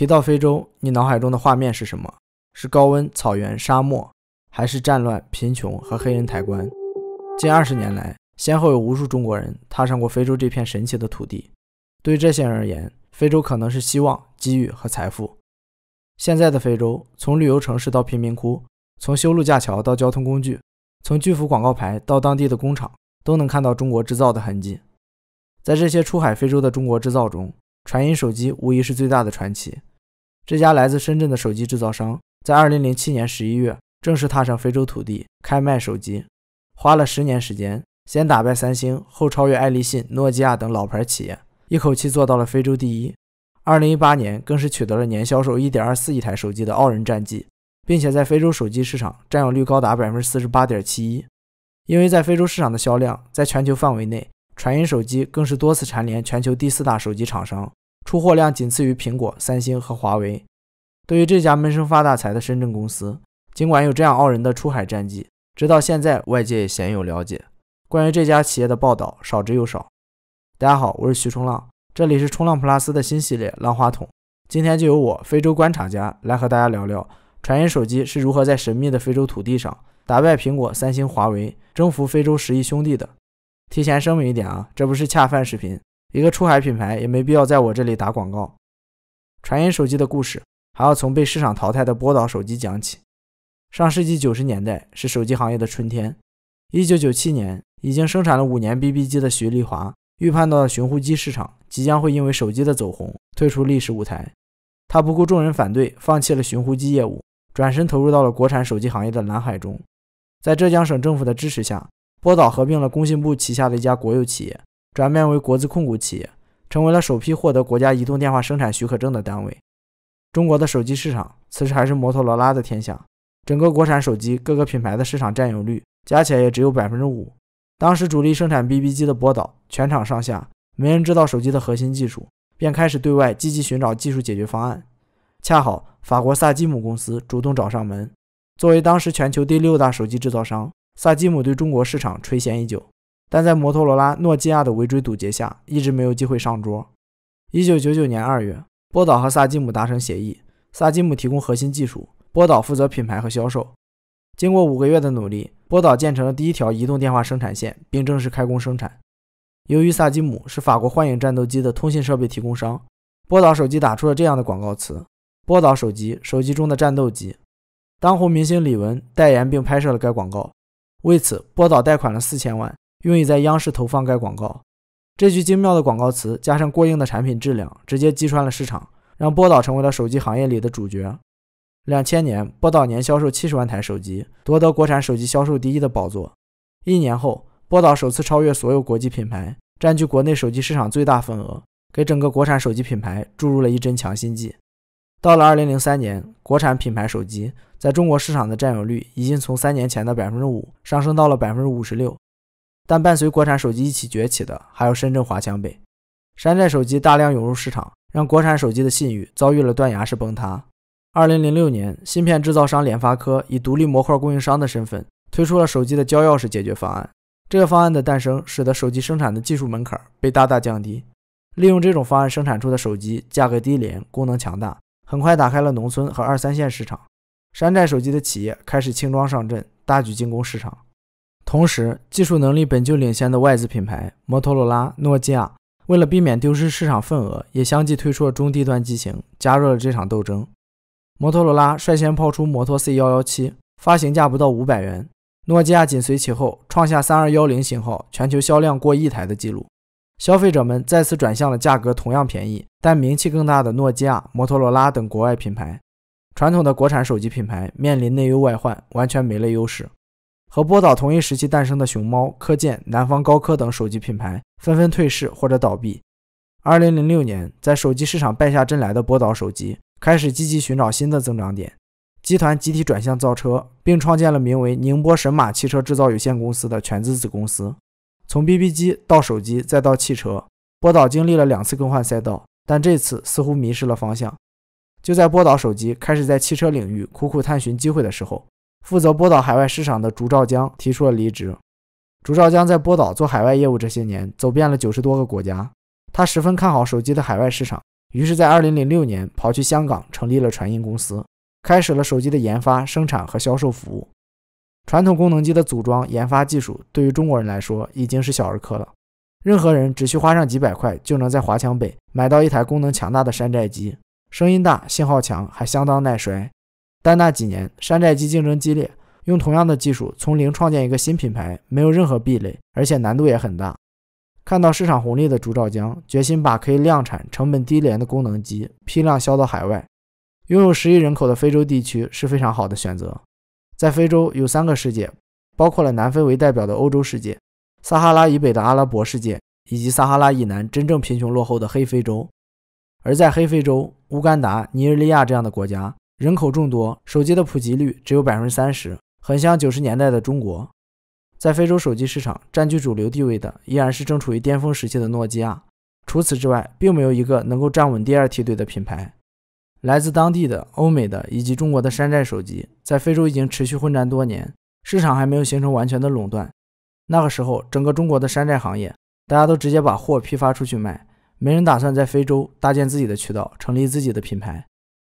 提到非洲，你脑海中的画面是什么？是高温、草原、沙漠，还是战乱、贫穷和黑人抬棺？近二十年来，先后有无数中国人踏上过非洲这片神奇的土地。对这些人而言，非洲可能是希望、机遇和财富。现在的非洲，从旅游城市到贫民窟，从修路架桥到交通工具，从巨幅广告牌到当地的工厂，都能看到中国制造的痕迹。在这些出海非洲的中国制造中，传音手机无疑是最大的传奇。这家来自深圳的手机制造商，在二零零七年十一月正式踏上非洲土地开卖手机，花了十年时间，先打败三星，后超越爱立信、诺基亚等老牌企业，一口气做到了非洲第一。二零一八年更是取得了年销售一点二四亿台手机的傲人战绩，并且在非洲手机市场占有率高达百分之四十八点七一，因为在非洲市场的销量，在全球范围内，传音手机更是多次蝉联全球第四大手机厂商。出货量仅次于苹果、三星和华为。对于这家闷声发大财的深圳公司，尽管有这样傲人的出海战绩，直到现在外界也鲜有了解。关于这家企业的报道少之又少。大家好，我是徐冲浪，这里是冲浪 plus 的新系列《浪花筒》。今天就由我非洲观察家来和大家聊聊，传音手机是如何在神秘的非洲土地上打败苹果、三星、华为，征服非洲十亿兄弟的。提前声明一点啊，这不是恰饭视频。一个出海品牌也没必要在我这里打广告。传音手机的故事，还要从被市场淘汰的波导手机讲起。上世纪九十年代是手机行业的春天。一九九七年，已经生产了五年 BB 机的徐立华预判到了寻呼机市场即将会因为手机的走红退出历史舞台，他不顾众人反对，放弃了寻呼机业务，转身投入到了国产手机行业的蓝海中。在浙江省政府的支持下，波导合并了工信部旗下的一家国有企业。转变为国资控股企业，成为了首批获得国家移动电话生产许可证的单位。中国的手机市场此时还是摩托罗拉的天下，整个国产手机各个品牌的市场占有率加起来也只有百分之五。当时主力生产 BB 机的波导，全场上下没人知道手机的核心技术，便开始对外积极寻找技术解决方案。恰好法国萨基姆公司主动找上门，作为当时全球第六大手机制造商，萨基姆对中国市场垂涎已久。但在摩托罗拉、诺基亚的围追堵截下，一直没有机会上桌。一九九九年二月，波导和萨基姆达成协议，萨基姆提供核心技术，波导负责品牌和销售。经过五个月的努力，波导建成了第一条移动电话生产线，并正式开工生产。由于萨基姆是法国幻影战斗机的通信设备提供商，波导手机打出了这样的广告词：“波导手机，手机中的战斗机。”当红明星李玟代言并拍摄了该广告。为此，波导贷款了四千万。用以在央视投放该广告，这句精妙的广告词加上过硬的产品质量，直接击穿了市场，让波导成为了手机行业里的主角。两千年，波导年销售七十万台手机，夺得国产手机销售第一的宝座。一年后，波导首次超越所有国际品牌，占据国内手机市场最大份额，给整个国产手机品牌注入了一针强心剂。到了二零零三年，国产品牌手机在中国市场的占有率已经从三年前的百分之五上升到了百分之五十六。但伴随国产手机一起崛起的，还有深圳华强北，山寨手机大量涌入市场，让国产手机的信誉遭遇了断崖式崩塌。二零零六年，芯片制造商联发科以独立模块供应商的身份，推出了手机的交钥匙解决方案。这个方案的诞生，使得手机生产的技术门槛被大大降低。利用这种方案生产出的手机价格低廉，功能强大，很快打开了农村和二三线市场。山寨手机的企业开始轻装上阵，大举进攻市场。同时，技术能力本就领先的外资品牌摩托罗拉、诺基亚，为了避免丢失市场份额，也相继推出了中低端机型，加入了这场斗争。摩托罗拉率先抛出摩托 C 幺幺七，发行价不到五百元；诺基亚紧随其后，创下三二幺零型号全球销量过亿台的记录。消费者们再次转向了价格同样便宜但名气更大的诺基亚、摩托罗拉等国外品牌。传统的国产手机品牌面临内忧外患，完全没了优势。和波导同一时期诞生的熊猫、科健、南方高科等手机品牌纷纷退市或者倒闭。二零零六年，在手机市场败下阵来的波导手机开始积极寻找新的增长点，集团集体转向造车，并创建了名为宁波神马汽车制造有限公司的全资子公司。从 BB 机到手机再到汽车，波导经历了两次更换赛道，但这次似乎迷失了方向。就在波导手机开始在汽车领域苦苦探寻机会的时候，负责波导海外市场的竹兆江提出了离职。竹兆江在波导做海外业务这些年，走遍了九十多个国家。他十分看好手机的海外市场，于是，在二零零六年跑去香港成立了传音公司，开始了手机的研发、生产和销售服务。传统功能机的组装、研发技术，对于中国人来说已经是小儿科了。任何人只需花上几百块，就能在华强北买到一台功能强大的山寨机，声音大、信号强，还相当耐摔。但那几年，山寨机竞争激烈，用同样的技术从零创建一个新品牌没有任何壁垒，而且难度也很大。看到市场红利的朱兆江决心把可以量产、成本低廉的功能机批量销到海外。拥有十亿人口的非洲地区是非常好的选择。在非洲有三个世界，包括了南非为代表的欧洲世界、撒哈拉以北的阿拉伯世界，以及撒哈拉以南真正贫穷落后的黑非洲。而在黑非洲，乌干达、尼日利亚这样的国家。人口众多，手机的普及率只有百分之三十，很像九十年代的中国。在非洲手机市场占据主流地位的依然是正处于巅峰时期的诺基亚，除此之外，并没有一个能够站稳第二梯队的品牌。来自当地的、欧美的以及中国的山寨手机，在非洲已经持续混战多年，市场还没有形成完全的垄断。那个时候，整个中国的山寨行业，大家都直接把货批发出去卖，没人打算在非洲搭建自己的渠道，成立自己的品牌。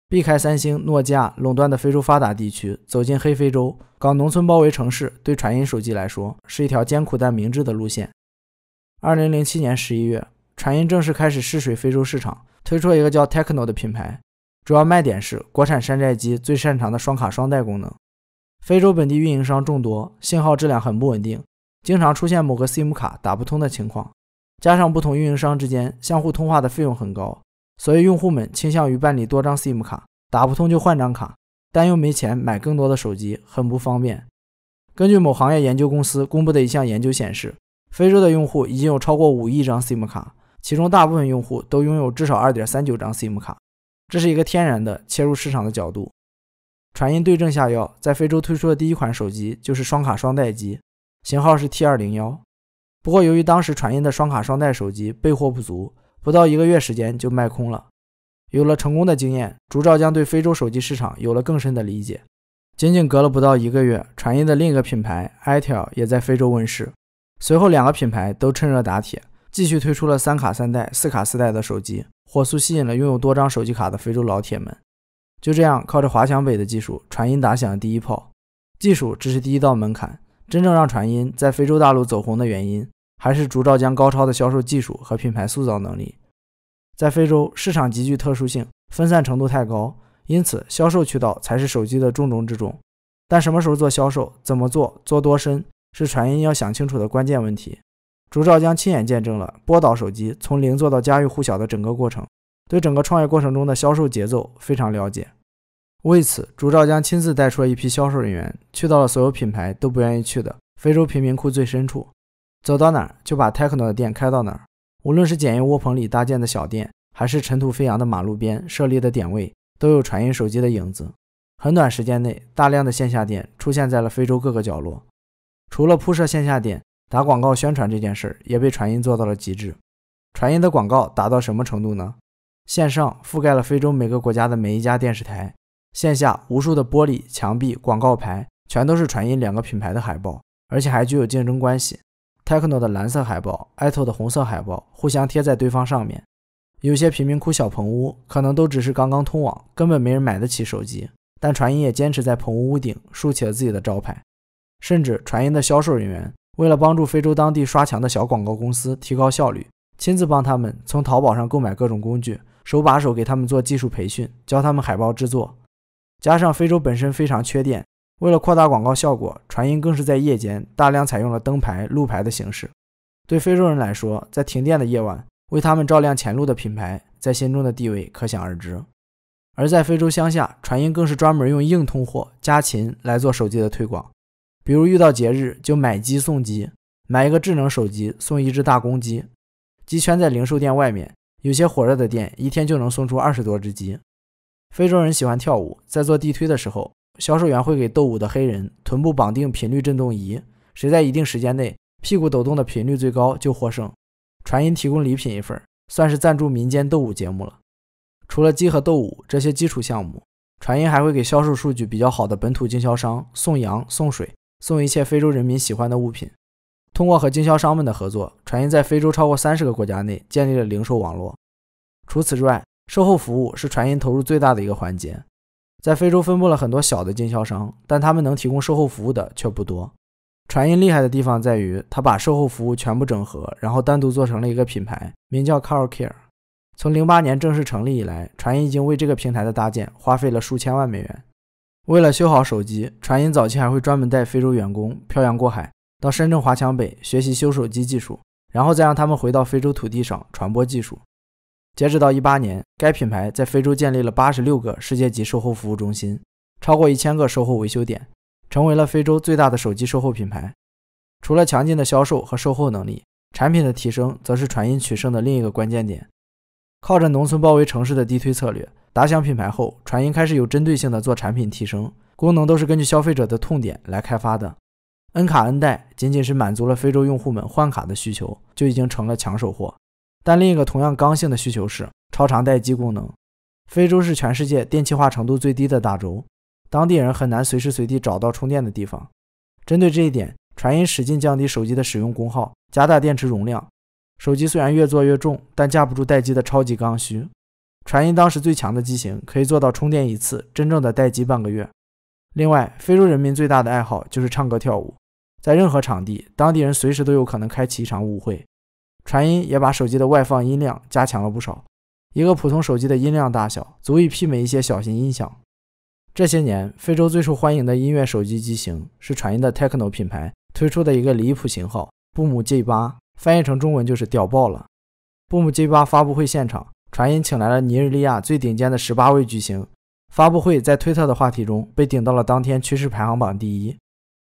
避开三星、诺基亚垄断的非洲发达地区，走进黑非洲，搞农村包围城市，对传音手机来说是一条艰苦但明智的路线。二零零七年十一月，传音正式开始试水非洲市场，推出了一个叫 Techno 的品牌，主要卖点是国产山寨机最擅长的双卡双待功能。非洲本地运营商众多，信号质量很不稳定，经常出现某个 SIM 卡打不通的情况，加上不同运营商之间相互通话的费用很高。所以，用户们倾向于办理多张 SIM 卡，打不通就换张卡，但又没钱买更多的手机，很不方便。根据某行业研究公司公布的一项研究显示，非洲的用户已经有超过五亿张 SIM 卡，其中大部分用户都拥有至少二点三九张 SIM 卡。这是一个天然的切入市场的角度。传音对症下药，在非洲推出的第一款手机就是双卡双待机，型号是 T201。不过，由于当时传音的双卡双待手机备货不足。不到一个月时间就卖空了，有了成功的经验，竹照江对非洲手机市场有了更深的理解。仅仅隔了不到一个月，传音的另一个品牌 itel 也在非洲问世。随后，两个品牌都趁热打铁，继续推出了三卡三代、四卡四代的手机，火速吸引了拥有多张手机卡的非洲老铁们。就这样，靠着华强北的技术，传音打响了第一炮。技术只是第一道门槛，真正让传音在非洲大陆走红的原因。还是竺兆江高超的销售技术和品牌塑造能力，在非洲市场极具特殊性，分散程度太高，因此销售渠道才是手机的重中之重。但什么时候做销售，怎么做，做多深，是传音要想清楚的关键问题。竺兆江亲眼见证了波导手机从零做到家喻户晓的整个过程，对整个创业过程中的销售节奏非常了解。为此，竺兆江亲自带出了一批销售人员，去到了所有品牌都不愿意去的非洲贫民窟最深处。走到哪儿就把 Techno 的店开到哪儿，无论是简易窝棚里搭建的小店，还是尘土飞扬的马路边设立的点位，都有传音手机的影子。很短时间内，大量的线下店出现在了非洲各个角落。除了铺设线下店、打广告宣传这件事儿，也被传音做到了极致。传音的广告打到什么程度呢？线上覆盖了非洲每个国家的每一家电视台，线下无数的玻璃墙壁、广告牌全都是传音两个品牌的海报，而且还具有竞争关系。Techno 的蓝色海报 i t o 的红色海报，互相贴在对方上面。有些贫民窟小棚屋可能都只是刚刚通网，根本没人买得起手机。但传音也坚持在棚屋屋顶竖起了自己的招牌。甚至传音的销售人员，为了帮助非洲当地刷墙的小广告公司提高效率，亲自帮他们从淘宝上购买各种工具，手把手给他们做技术培训，教他们海报制作。加上非洲本身非常缺电。为了扩大广告效果，传音更是在夜间大量采用了灯牌、路牌的形式。对非洲人来说，在停电的夜晚为他们照亮前路的品牌，在心中的地位可想而知。而在非洲乡下，传音更是专门用硬通货——家禽来做手机的推广。比如遇到节日，就买鸡送鸡，买一个智能手机送一只大公鸡。鸡圈在零售店外面，有些火热的店一天就能送出二十多只鸡。非洲人喜欢跳舞，在做地推的时候。销售员会给斗舞的黑人臀部绑定频率振动仪，谁在一定时间内屁股抖动的频率最高就获胜，传音提供礼品一份，算是赞助民间斗舞节目了。除了鸡和斗舞这些基础项目，传音还会给销售数据比较好的本土经销商送羊、送水、送一切非洲人民喜欢的物品。通过和经销商们的合作，传音在非洲超过三十个国家内建立了零售网络。除此之外，售后服务是传音投入最大的一个环节。在非洲分布了很多小的经销商，但他们能提供售后服务的却不多。传音厉害的地方在于，他把售后服务全部整合，然后单独做成了一个品牌，名叫 CareCare。从零八年正式成立以来，传音已经为这个平台的搭建花费了数千万美元。为了修好手机，传音早期还会专门带非洲员工漂洋过海，到深圳华强北学习修手机技术，然后再让他们回到非洲土地上传播技术。截止到一八年，该品牌在非洲建立了八十六个世界级售后服务中心，超过一千个售后维修点，成为了非洲最大的手机售后品牌。除了强劲的销售和售后能力，产品的提升则是传音取胜的另一个关键点。靠着农村包围城市的低推策略打响品牌后，传音开始有针对性的做产品提升，功能都是根据消费者的痛点来开发的。N 卡 N 代仅仅是满足了非洲用户们换卡的需求，就已经成了抢手货。但另一个同样刚性的需求是超长待机功能。非洲是全世界电气化程度最低的大洲，当地人很难随时随地找到充电的地方。针对这一点，传音使劲降低手机的使用功耗，加大电池容量。手机虽然越做越重，但架不住待机的超级刚需。传音当时最强的机型可以做到充电一次，真正的待机半个月。另外，非洲人民最大的爱好就是唱歌跳舞，在任何场地，当地人随时都有可能开启一场舞会。传音也把手机的外放音量加强了不少，一个普通手机的音量大小足以媲美一些小型音响。这些年，非洲最受欢迎的音乐手机机型是传音的 Techno 品牌推出的一个离谱型号 ——Boom 八，翻译成中文就是“屌爆了”。布姆 G8 八发布会现场，传音请来了尼日利亚最顶尖的十八位巨星，发布会在推特的话题中被顶到了当天趋势排行榜第一。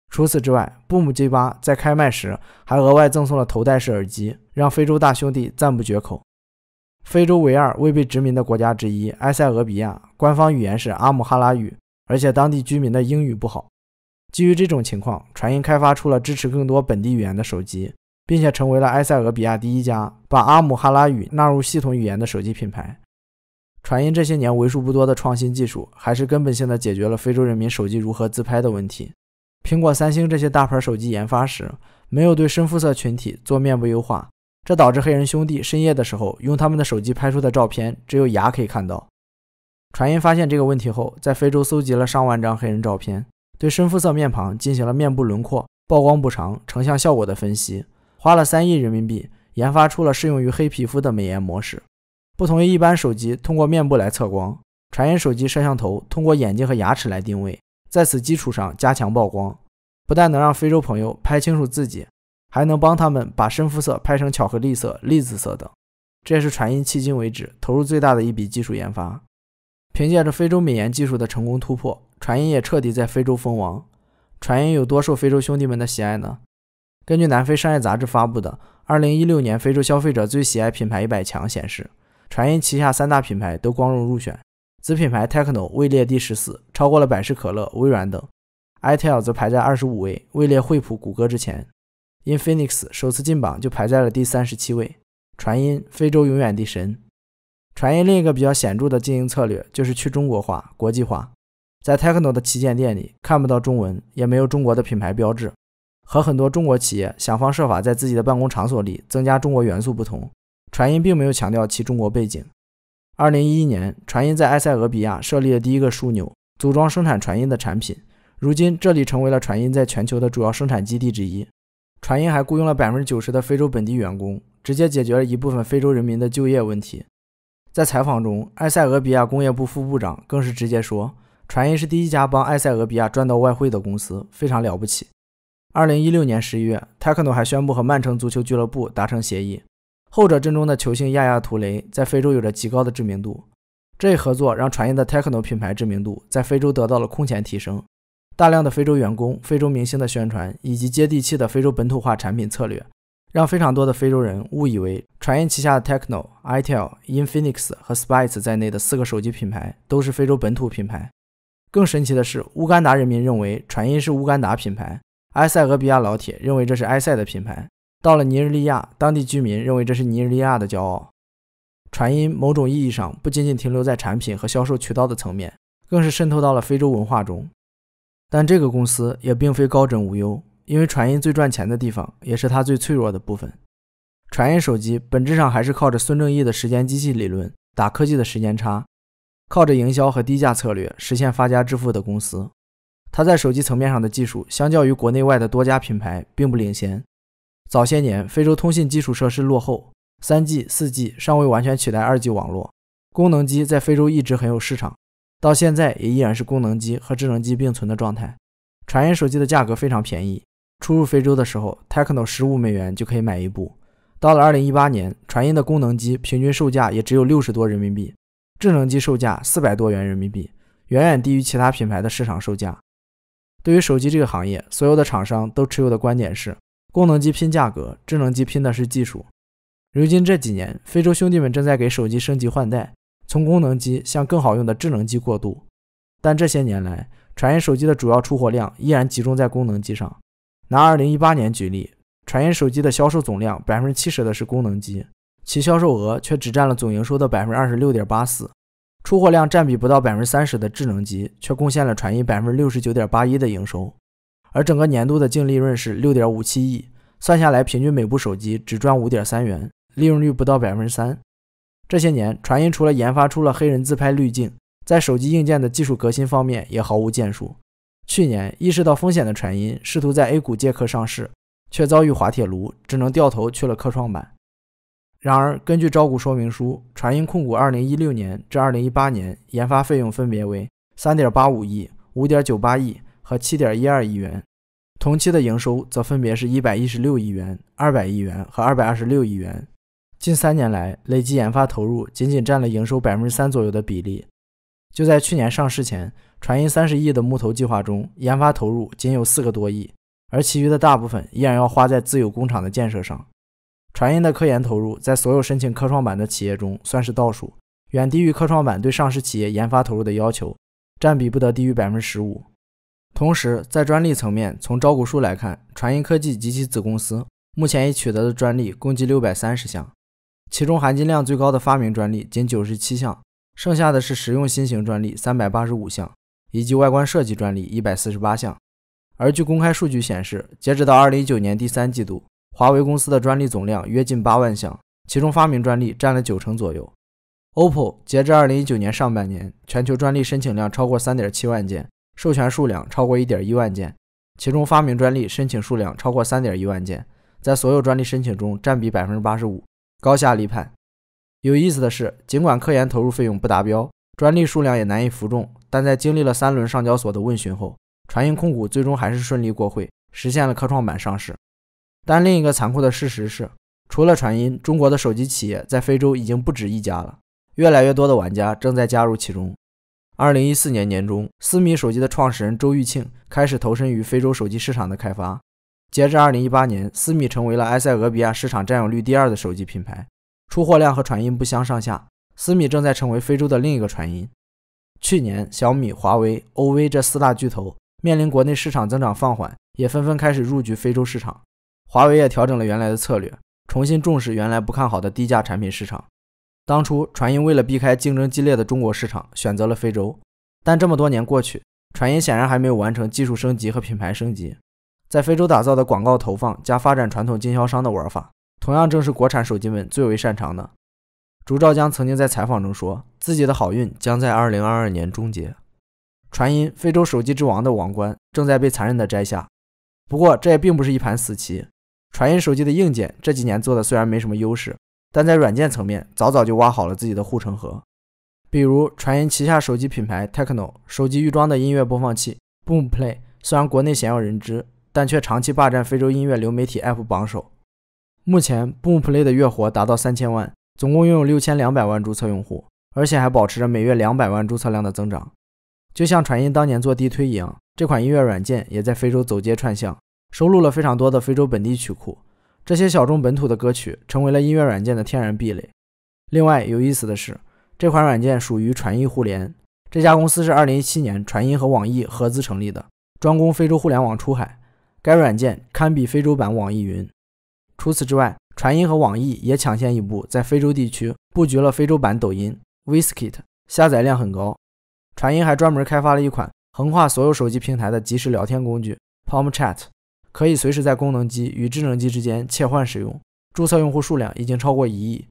除此之外布姆 g m 8在开卖时还额外赠送了头戴式耳机，让非洲大兄弟赞不绝口。非洲唯二未被殖民的国家之一——埃塞俄比亚，官方语言是阿姆哈拉语，而且当地居民的英语不好。基于这种情况，传音开发出了支持更多本地语言的手机，并且成为了埃塞俄比亚第一家把阿姆哈拉语纳入系统语言的手机品牌。传音这些年为数不多的创新技术，还是根本性的解决了非洲人民手机如何自拍的问题。苹果、三星这些大牌手机研发时没有对深肤色群体做面部优化，这导致黑人兄弟深夜的时候用他们的手机拍出的照片只有牙可以看到。传音发现这个问题后，在非洲搜集了上万张黑人照片，对深肤色面庞进行了面部轮廓、曝光补偿、成像效果的分析，花了三亿人民币研发出了适用于黑皮肤的美颜模式。不同于一般手机通过面部来测光，传音手机摄像头通过眼睛和牙齿来定位。在此基础上加强曝光，不但能让非洲朋友拍清楚自己，还能帮他们把深肤色拍成巧克力色、栗子色等。这也是传音迄今为止投入最大的一笔技术研发。凭借着非洲美颜技术的成功突破，传音也彻底在非洲封王。传音有多受非洲兄弟们的喜爱呢？根据南非商业杂志发布的《二零一六年非洲消费者最喜爱品牌一百强》显示，传音旗下三大品牌都光荣入选。子品牌 Techno 位列第十四，超过了百事可乐、微软等；iTel 则排在二十五位，位列惠普、谷歌之前。Infinix 首次进榜就排在了第三十七位。传音非洲永远的神。传音另一个比较显著的经营策略就是去中国化、国际化。在 Techno 的旗舰店里看不到中文，也没有中国的品牌标志。和很多中国企业想方设法在自己的办公场所里增加中国元素不同，传音并没有强调其中国背景。二零一一年，传音在埃塞俄比亚设立了第一个枢纽，组装生产传音的产品。如今，这里成为了传音在全球的主要生产基地之一。传音还雇佣了百分之九十的非洲本地员工，直接解决了一部分非洲人民的就业问题。在采访中，埃塞俄比亚工业部副部长更是直接说：“传音是第一家帮埃塞俄比亚赚到外汇的公司，非常了不起。”二零一六年十一月，泰克诺还宣布和曼城足球俱乐部达成协议。后者阵中的球星亚亚图雷在非洲有着极高的知名度。这一合作让传音的 Tecno h 品牌知名度在非洲得到了空前提升。大量的非洲员工、非洲明星的宣传，以及接地气的非洲本土化产品策略，让非常多的非洲人误以为传音旗下的 Tecno h、itel、Infinix 和 Spice 在内的四个手机品牌都是非洲本土品牌。更神奇的是，乌干达人民认为传音是乌干达品牌，埃塞俄比亚老铁认为这是埃塞的品牌。到了尼日利亚，当地居民认为这是尼日利亚的骄傲。传音某种意义上不仅仅停留在产品和销售渠道的层面，更是渗透到了非洲文化中。但这个公司也并非高枕无忧，因为传音最赚钱的地方也是它最脆弱的部分。传音手机本质上还是靠着孙正义的时间机器理论打科技的时间差，靠着营销和低价策略实现发家致富的公司。它在手机层面上的技术，相较于国内外的多家品牌，并不领先。早些年，非洲通信基础设施落后，三 G、四 G 尚未完全取代二 G 网络，功能机在非洲一直很有市场，到现在也依然是功能机和智能机并存的状态。传音手机的价格非常便宜，初入非洲的时候，Techno 十五美元就可以买一部，到了二零一八年，传音的功能机平均售价也只有六十多人民币，智能机售价四百多元人民币，远远低于其他品牌的市场售价。对于手机这个行业，所有的厂商都持有的观点是。功能机拼价格，智能机拼的是技术。如今这几年，非洲兄弟们正在给手机升级换代，从功能机向更好用的智能机过渡。但这些年来，传音手机的主要出货量依然集中在功能机上。拿2018年举例，传音手机的销售总量百分之七十的是功能机，其销售额却只占了总营收的百分之二十六点八四。出货量占比不到百分之三十的智能机，却贡献了传音百分之六十九点八一的营收。而整个年度的净利润是六点五七亿，算下来平均每部手机只赚五点三元，利润率不到百分之三。这些年，传音除了研发出了黑人自拍滤镜，在手机硬件的技术革新方面也毫无建树。去年意识到风险的传音，试图在 A 股借壳上市，却遭遇滑铁卢，只能掉头去了科创板。然而，根据招股说明书，传音控股二零一六年至二零一八年研发费用分别为三点八五亿、五点九八亿。和七点一二亿元，同期的营收则分别是一百一十六亿元、二百亿元和二百二十六亿元。近三年来，累计研发投入仅仅占了营收百分之三左右的比例。就在去年上市前，传音三十亿的募投计划中，研发投入仅有四个多亿，而其余的大部分依然要花在自有工厂的建设上。传音的科研投入在所有申请科创板的企业中算是倒数，远低于科创板对上市企业研发投入的要求，占比不得低于百分之十五。同时，在专利层面，从招股书来看，传音科技及其子公司目前已取得的专利共计六百三十项，其中含金量最高的发明专利仅九十七项，剩下的是实用新型专利三百八十五项以及外观设计专利一百四十八项。而据公开数据显示，截止到二零一九年第三季度，华为公司的专利总量约近八万项，其中发明专利占了九成左右。OPPO 截至二零一九年上半年，全球专利申请量超过三点七万件。授权数量超过一点一万件，其中发明专利申请数量超过三点一万件，在所有专利申请中占比百分之八十五，高下立判。有意思的是，尽管科研投入费用不达标，专利数量也难以服众，但在经历了三轮上交所的问询后，传音控股最终还是顺利过会，实现了科创板上市。但另一个残酷的事实是，除了传音，中国的手机企业在非洲已经不止一家了，越来越多的玩家正在加入其中。二零一四年年中，思米手机的创始人周玉庆开始投身于非洲手机市场的开发。截至二零一八年，思米成为了埃塞俄比亚市场占有率第二的手机品牌，出货量和传音不相上下。思米正在成为非洲的另一个传音。去年，小米、华为、OV 这四大巨头面临国内市场增长放缓，也纷纷开始入局非洲市场。华为也调整了原来的策略，重新重视原来不看好的低价产品市场。当初传音为了避开竞争激烈的中国市场，选择了非洲。但这么多年过去，传音显然还没有完成技术升级和品牌升级。在非洲打造的广告投放加发展传统经销商的玩法，同样正是国产手机们最为擅长的。朱兆江曾经在采访中说，自己的好运将在二零二二年终结，传音非洲手机之王的王冠正在被残忍的摘下。不过，这也并不是一盘死棋。传音手机的硬件这几年做的虽然没什么优势。但在软件层面，早早就挖好了自己的护城河。比如传音旗下手机品牌 Techno 手机预装的音乐播放器 Boom Play，虽然国内鲜有人知，但却长期霸占非洲音乐流媒体 App 榜首。目前，Boom Play 的月活达到三千万，总共拥有六千两百万注册用户，而且还保持着每月两百万注册量的增长。就像传音当年做地推一样，这款音乐软件也在非洲走街串巷，收录了非常多的非洲本地曲库。这些小众本土的歌曲成为了音乐软件的天然壁垒。另外有意思的是，这款软件属于传音互联，这家公司是2017年传音和网易合资成立的，专攻非洲互联网出海。该软件堪比非洲版网易云。除此之外，传音和网易也抢先一步，在非洲地区布局了非洲版抖音 v i s k i t 下载量很高。传音还专门开发了一款横跨所有手机平台的即时聊天工具 （Palm Chat）。可以随时在功能机与智能机之间切换使用。注册用户数量已经超过一亿，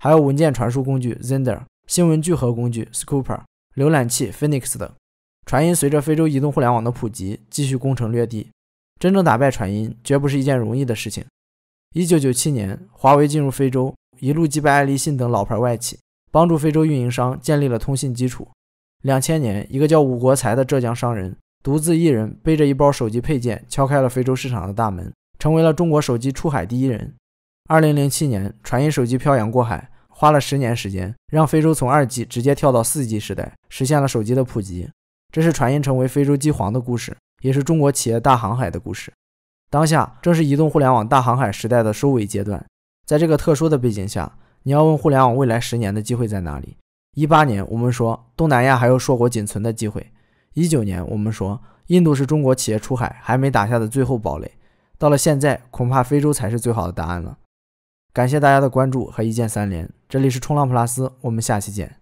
还有文件传输工具 Zender、新闻聚合工具 s c o o p e r 浏览器 Phoenix 等。传音随着非洲移动互联网的普及，继续攻城略地。真正打败传音，绝不是一件容易的事情。一九九七年，华为进入非洲，一路击败爱立信等老牌外企，帮助非洲运营商建立了通信基础。两千年，一个叫武国才的浙江商人。独自一人背着一包手机配件，敲开了非洲市场的大门，成为了中国手机出海第一人。二零零七年，传音手机漂洋过海，花了十年时间，让非洲从二 G 直接跳到四 G 时代，实现了手机的普及。这是传音成为非洲机皇的故事，也是中国企业大航海的故事。当下正是移动互联网大航海时代的收尾阶段，在这个特殊的背景下，你要问互联网未来十年的机会在哪里？一八年，我们说东南亚还有硕果仅存的机会。一九年，我们说印度是中国企业出海还没打下的最后堡垒，到了现在，恐怕非洲才是最好的答案了。感谢大家的关注和一键三连，这里是冲浪普拉斯，我们下期见。